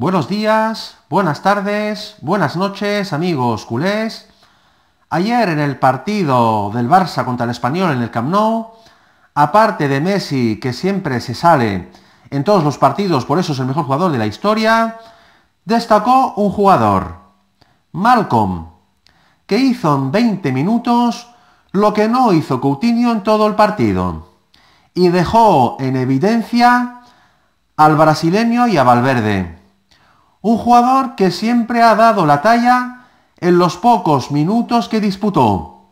Buenos días, buenas tardes, buenas noches, amigos culés. Ayer en el partido del Barça contra el Español en el Camp Nou, aparte de Messi, que siempre se sale en todos los partidos, por eso es el mejor jugador de la historia, destacó un jugador, Malcolm, que hizo en 20 minutos lo que no hizo Coutinho en todo el partido y dejó en evidencia al brasileño y a Valverde un jugador que siempre ha dado la talla en los pocos minutos que disputó.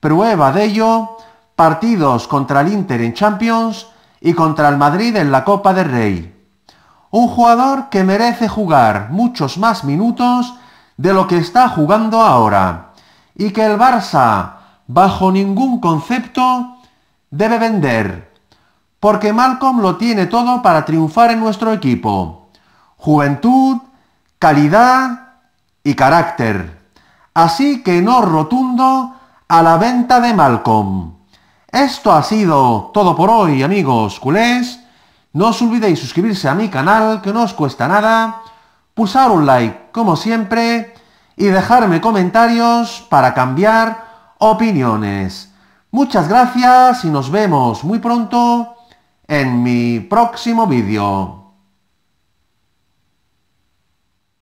Prueba de ello, partidos contra el Inter en Champions y contra el Madrid en la Copa del Rey. Un jugador que merece jugar muchos más minutos de lo que está jugando ahora y que el Barça, bajo ningún concepto, debe vender, porque Malcolm lo tiene todo para triunfar en nuestro equipo. Juventud, calidad y carácter. Así que no rotundo a la venta de Malcolm. Esto ha sido todo por hoy, amigos culés. No os olvidéis suscribirse a mi canal, que no os cuesta nada, pulsar un like, como siempre, y dejarme comentarios para cambiar opiniones. Muchas gracias y nos vemos muy pronto en mi próximo vídeo.